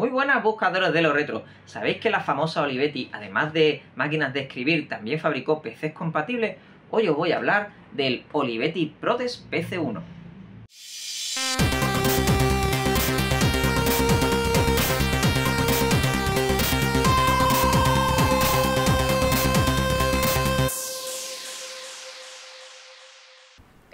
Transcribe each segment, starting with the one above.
Muy buenas buscadores de los retro. ¿Sabéis que la famosa Olivetti, además de máquinas de escribir, también fabricó PCs compatibles? Hoy os voy a hablar del Olivetti Protes PC1.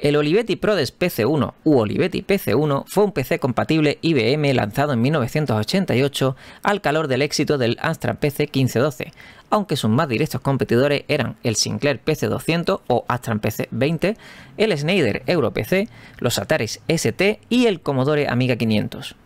El Olivetti ProDES PC1 u Olivetti PC1 fue un PC compatible IBM lanzado en 1988 al calor del éxito del Astra PC 1512, aunque sus más directos competidores eran el Sinclair PC200 o Astra PC20, el Schneider Euro PC, los Ataris ST y el Commodore Amiga 500.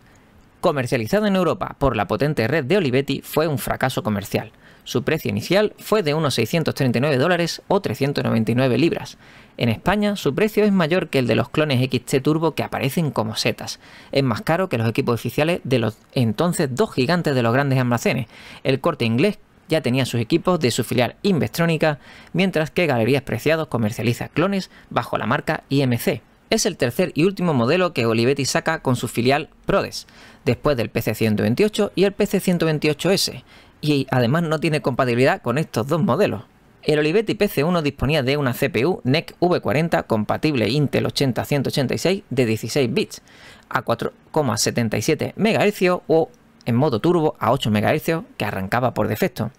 Comercializado en Europa por la potente red de Olivetti, fue un fracaso comercial su precio inicial fue de unos 639 dólares o 399 libras. En España, su precio es mayor que el de los clones XT Turbo que aparecen como setas. Es más caro que los equipos oficiales de los entonces dos gigantes de los grandes almacenes, el corte inglés ya tenía sus equipos de su filial Investrónica, mientras que Galerías Preciados comercializa clones bajo la marca IMC. Es el tercer y último modelo que Olivetti saca con su filial Prodes, después del PC128 y el PC128S y además no tiene compatibilidad con estos dos modelos. El Olivetti PC1 disponía de una CPU NEC V40 compatible Intel 80186 de 16 bits a 4,77 MHz o en modo turbo a 8 MHz que arrancaba por defecto.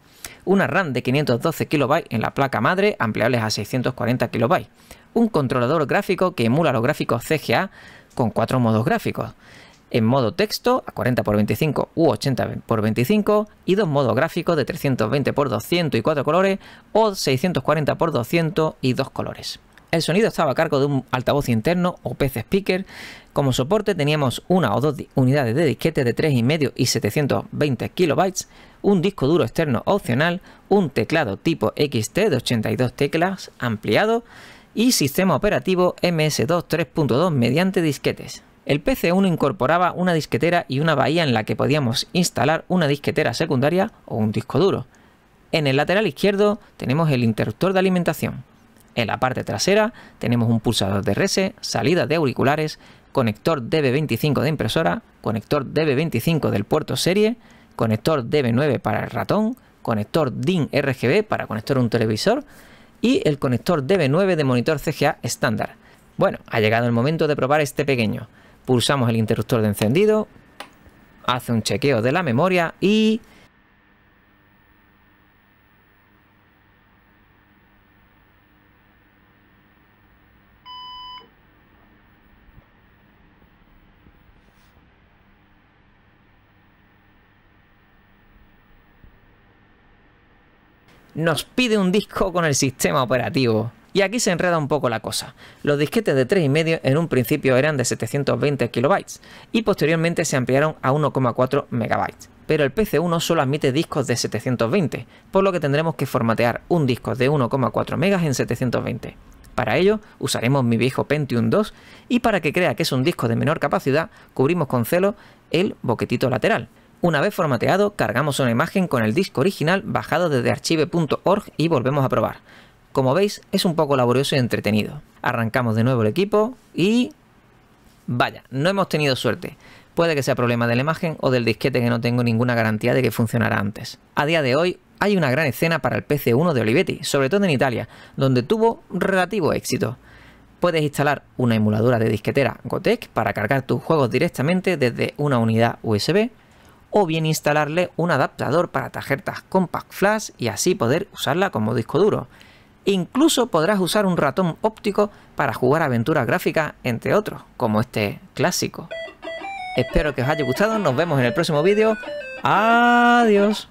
Una RAM de 512 KB en la placa madre ampliables a 640 KB. Un controlador gráfico que emula los gráficos CGA con cuatro modos gráficos en modo texto a 40x25 u 80x25 y dos modos gráficos de 320 x 204 y 4 colores o 640x200 y 2 colores. El sonido estaba a cargo de un altavoz interno o PC Speaker. Como soporte teníamos una o dos unidades de disquete de 3,5 y 720 kilobytes, un disco duro externo opcional, un teclado tipo XT de 82 teclas ampliado y sistema operativo MS2 3.2 mediante disquetes. El PC1 incorporaba una disquetera y una bahía en la que podíamos instalar una disquetera secundaria o un disco duro. En el lateral izquierdo tenemos el interruptor de alimentación. En la parte trasera tenemos un pulsador de rese, salida de auriculares, conector DB25 de impresora, conector DB25 del puerto serie, conector DB9 para el ratón, conector DIN RGB para conectar un televisor y el conector DB9 de monitor CGA estándar. Bueno, ha llegado el momento de probar este pequeño pulsamos el interruptor de encendido, hace un chequeo de la memoria y... Nos pide un disco con el sistema operativo. Y aquí se enreda un poco la cosa. Los disquetes de 3,5 en un principio eran de 720 kilobytes y posteriormente se ampliaron a 1,4 megabytes. Pero el PC1 solo admite discos de 720, por lo que tendremos que formatear un disco de 1,4 megas en 720. Para ello usaremos mi viejo Pentium 2 y para que crea que es un disco de menor capacidad cubrimos con celo el boquetito lateral. Una vez formateado cargamos una imagen con el disco original bajado desde archive.org y volvemos a probar. Como veis, es un poco laborioso y entretenido. Arrancamos de nuevo el equipo y... Vaya, no hemos tenido suerte. Puede que sea problema de la imagen o del disquete que no tengo ninguna garantía de que funcionara antes. A día de hoy hay una gran escena para el PC1 de Olivetti, sobre todo en Italia, donde tuvo relativo éxito. Puedes instalar una emuladora de disquetera Gotek para cargar tus juegos directamente desde una unidad USB o bien instalarle un adaptador para tarjetas Compact Flash y así poder usarla como disco duro. Incluso podrás usar un ratón óptico para jugar aventuras gráficas, entre otros, como este clásico. Espero que os haya gustado, nos vemos en el próximo vídeo. Adiós.